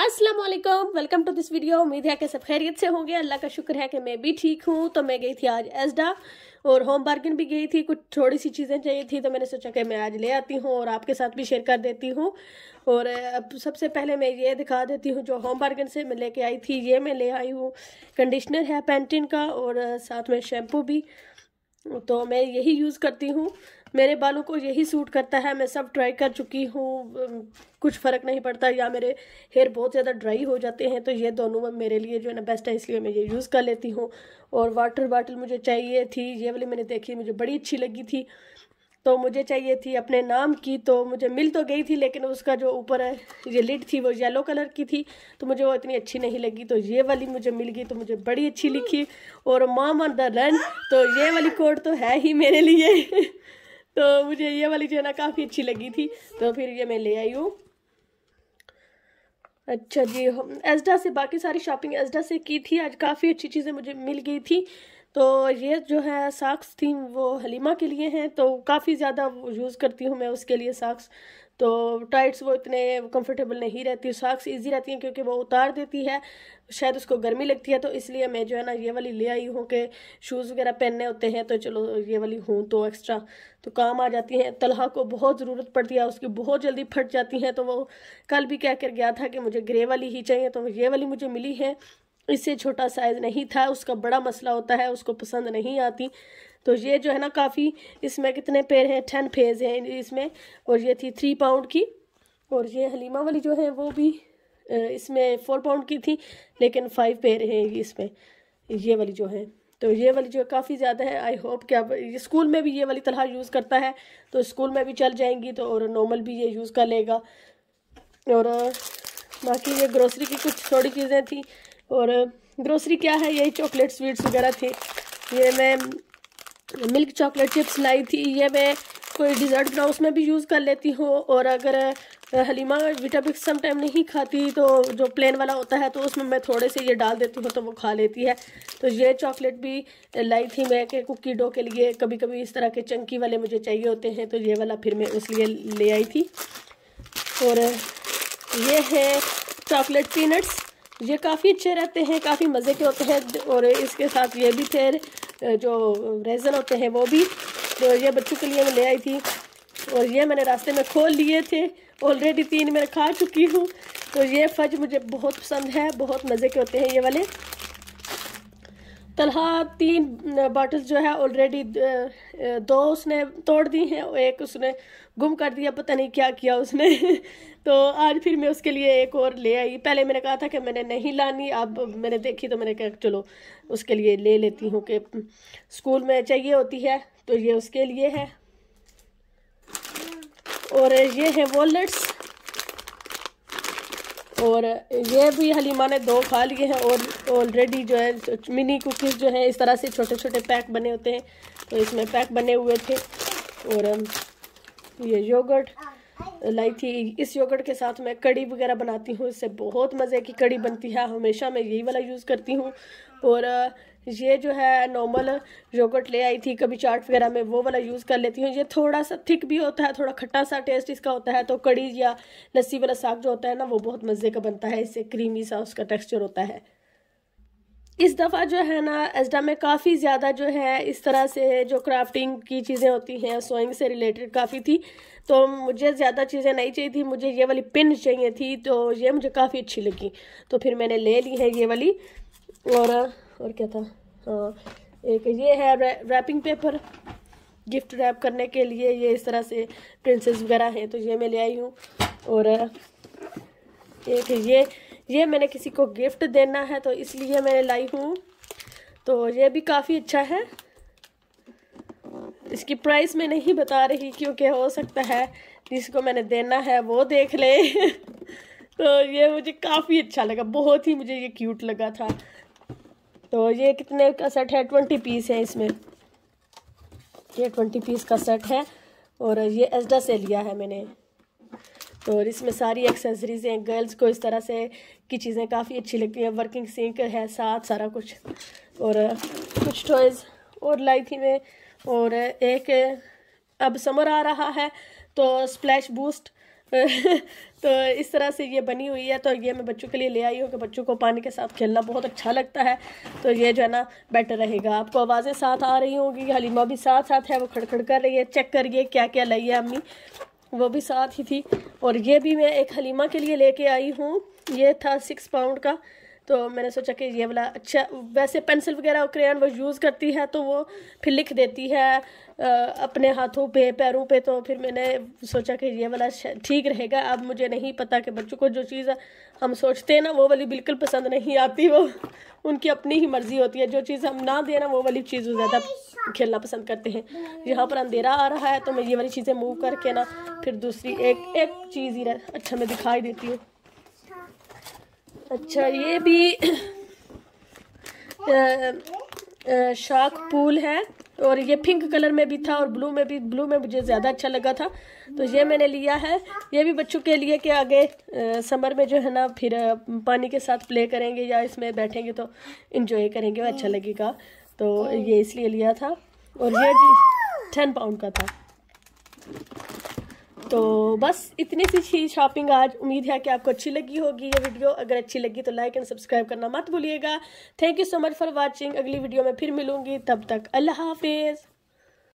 अस्सलाम वालेकुम welcome to this video उम्मीद है कि सब खैरियत से होंगे अल्लाह का शुक्र है कि मैं भी ठीक हूँ तो मैं गई थी आज एसडा और होम बार्गिन भी गई थी कुछ थोड़ी सी चीज़ें चाहिए थी तो मैंने सोचा कि मैं आज ले आती हूँ और आपके साथ भी शेयर कर देती हूँ और अब सबसे पहले मैं ये दिखा देती हूँ जो होम बार्गिन से मैं लेके आई थी ये मैं ले आई हूँ कंडीशनर है पेंटिन का और साथ में शैम्पू भी तो मैं यही यूज़ करती हूँ मेरे बालों को यही सूट करता है मैं सब ट्राई कर चुकी हूँ कुछ फ़र्क नहीं पड़ता या मेरे हेयर बहुत ज़्यादा ड्राई हो जाते हैं तो ये दोनों मेरे लिए जो है ना बेस्ट है इसलिए मैं ये यूज़ कर लेती हूँ और वाटर बॉटल मुझे चाहिए थी ये वाली मैंने देखी मुझे बड़ी अच्छी लगी थी तो मुझे चाहिए थी अपने नाम की तो मुझे मिल तो गई थी लेकिन उसका जो ऊपर है ये लिड थी वो येलो कलर की थी तो मुझे वो इतनी अच्छी नहीं लगी तो ये वाली मुझे मिल गई तो मुझे बड़ी अच्छी लिखी और माम ऑन द रन तो ये वाली कोड तो है ही मेरे लिए तो मुझे ये वाली जो है ना काफ़ी अच्छी लगी थी तो फिर ये मैं ले आई हूँ अच्छा जी हम एजडा से बाकी सारी शॉपिंग एजडा से की थी आज काफ़ी अच्छी चीज़ें मुझे मिल गई थी तो ये जो है साक्स थीम वो हलीमा के लिए हैं तो काफ़ी ज़्यादा यूज़ करती हूँ मैं उसके लिए साक्स तो टाइट्स वो इतने कंफर्टेबल नहीं रहती साक्स इजी रहती हैं क्योंकि वो उतार देती है शायद उसको गर्मी लगती है तो इसलिए मैं जो है ना ये वाली ले आई हूँ कि शूज़ वगैरह पहनने होते हैं तो चलो ये वाली हूँ तो एक्स्ट्रा तो काम आ जाती हैं तलहा को बहुत ज़रूरत पड़ती है उसकी बहुत जल्दी फट जाती हैं तो वो कल भी कह कर गया था कि मुझे ग्रे वाली ही चाहिए तो ये वाली मुझे मिली है इससे छोटा साइज़ नहीं था उसका बड़ा मसला होता है उसको पसंद नहीं आती तो ये जो है ना काफ़ी इसमें कितने पेड़ हैं टेन फेज हैं इसमें और ये थी थ्री पाउंड की और ये हलीमा वाली जो है वो भी इसमें फोर पाउंड की थी लेकिन फाइव पेयर हैं इसमें ये वाली जो है तो ये वाली जो काफ़ी ज़्यादा है आई होप कि आप स्कूल में भी ये वाली तरह यूज़ करता है तो स्कूल में भी चल जाएंगी तो और नॉर्मल भी ये यूज़ कर लेगा और बाकी ये ग्रोसरी की कुछ थोड़ी चीज़ें थी और ग्रोसरी क्या है यही चॉकलेट स्वीट्स वगैरह थे ये मैं मिल्क चॉकलेट चिप्स लाई थी ये मैं कोई डिज़र्ट बनाओ उसमें भी यूज़ कर लेती हूँ और अगर हलीमा विटामिक्स समटाइम नहीं खाती तो जो प्लेन वाला होता है तो उसमें मैं थोड़े से ये डाल देती हूँ तो वो खा लेती है तो ये चॉकलेट भी लाई थी मैं कि कुकी डो के लिए कभी कभी इस तरह के चंकी वाले मुझे चाहिए होते हैं तो ये वाला फिर मैं उस लिए ले आई थी और ये है चॉकलेट पीनट्स ये काफ़ी अच्छे रहते हैं काफ़ी मज़े के होते हैं और इसके साथ ये भी थे जो रेजन होते हैं वो भी तो ये बच्चों के लिए मैं ले आई थी और ये मैंने रास्ते में खोल लिए थे ऑलरेडी तीन मैं खा चुकी हूँ तो ये फज मुझे बहुत पसंद है बहुत मज़े के होते हैं ये वाले तलहा तीन बॉटल्स जो है ऑलरेडी दो उसने तोड़ दी हैं एक उसने गुम कर दिया पता नहीं क्या किया उसने तो आज फिर मैं उसके लिए एक और ले आई पहले मैंने कहा था कि मैंने नहीं लानी अब मैंने देखी तो मैंने कहा चलो उसके लिए ले लेती हूँ कि स्कूल में चाहिए होती है तो ये उसके लिए है और ये है वॉलट्स और ये भी हलीमा ने दो खा लिए हैं और ऑलरेडी जो है मिनी कुकीज़ जो है इस तरह से छोटे छोटे पैक बने होते हैं तो इसमें पैक बने हुए थे और ये योगर्ट लाई थी इस योगर्ट के साथ मैं कड़ी वगैरह बनाती हूँ इससे बहुत मज़े की कड़ी बनती है हमेशा मैं यही वाला यूज़ करती हूँ और ये जो है नॉर्मल योगर्ट ले आई थी कभी चाट वगैरह में वो वाला यूज़ कर लेती हूँ ये थोड़ा सा थिक भी होता है थोड़ा खट्टा सा टेस्ट इसका होता है तो कड़ी या लस्सी वाला साग जो होता है ना वो बहुत मज़े का बनता है इससे क्रीमी सा उसका टेक्स्चर होता है इस दफ़ा जो है ना एसडा में काफ़ी ज़्यादा जो है इस तरह से जो क्राफ्टिंग की चीज़ें होती हैं सोइंग से रिलेटेड काफ़ी थी तो मुझे ज़्यादा चीज़ें नहीं चाहिए थी मुझे ये वाली पिन चाहिए थी तो ये मुझे काफ़ी अच्छी लगी तो फिर मैंने ले ली है ये वाली और और क्या था हाँ एक ये है रैपिंग पेपर गिफ्ट रैप करने के लिए ये इस तरह से प्रिंसेस वगैरह हैं तो ये मैं ले आई हूँ और एक ये ये मैंने किसी को गिफ्ट देना है तो इसलिए मैं लाई हूँ तो ये भी काफ़ी अच्छा है इसकी प्राइस मैं नहीं बता रही क्योंकि हो सकता है जिसको मैंने देना है वो देख ले तो ये मुझे काफ़ी अच्छा लगा बहुत ही मुझे ये क्यूट लगा था तो ये कितने का सेट है ट्वेंटी पीस है इसमें ये ट्वेंटी पीस का सेट है और ये एजडा से लिया है मैंने तो और इसमें सारी एक्सेसरीज हैं गर्ल्स को इस तरह से की चीज़ें काफ़ी अच्छी लगती हैं वर्किंग सिंक है साथ सारा कुछ और कुछ टॉयज़ और लाई थी मैं और एक अब समर आ रहा है तो स्प्लैश बूस्ट तो इस तरह से ये बनी हुई है तो ये मैं बच्चों के लिए ले आई हूँ कि बच्चों को पानी के साथ खेलना बहुत अच्छा लगता है तो ये जो है ना बेटर रहेगा आपको आवाज़ें साथ आ रही होंगी हलीमा भी साथ साथ है वो खड़खड़ कर रही है चेक करिए क्या क्या लाइए अम्मी वो भी साथ ही थी और ये भी मैं एक हलीमा के लिए लेके आई हूँ ये था सिक्स पाउंड का तो मैंने सोचा कि ये वाला अच्छा वैसे पेंसिल वगैरह और क्रेन वो यूज़ करती है तो वो फिर लिख देती है अपने हाथों पे पैरों पे तो फिर मैंने सोचा कि ये वाला अच्छा, ठीक रहेगा अब मुझे नहीं पता कि बच्चों को जो चीज़ हम सोचते हैं ना वो वाली बिल्कुल पसंद नहीं आती वो उनकी अपनी ही मर्ज़ी होती है जो चीज़ हम ना देना वो वाली चीज़ ज़्यादा खेलना पसंद करते हैं यहाँ पर अंधेरा आ रहा है तो मैं ये वाली चीज़ें मूव करके ना फिर दूसरी एक एक चीज़ ही रह अच्छा मैं दिखाई देती हूँ अच्छा ये भी शाख पूल है और ये पिंक कलर में भी था और ब्लू में भी ब्लू में मुझे ज़्यादा अच्छा लगा था तो ये मैंने लिया है ये भी बच्चों के लिए कि आगे समर में जो है ना फिर पानी के साथ प्ले करेंगे या इसमें बैठेंगे तो इन्जॉय करेंगे वो अच्छा लगेगा तो ये इसलिए लिया था और ये टेन पाउंड का था तो बस इतनी सी थी शॉपिंग आज उम्मीद है कि आपको अच्छी लगी होगी ये वीडियो अगर अच्छी लगी तो लाइक एंड सब्सक्राइब करना मत भूलिएगा thank you so much for watching अगली वीडियो में फिर मिलूंगी तब तक अल्लाह हाफिज़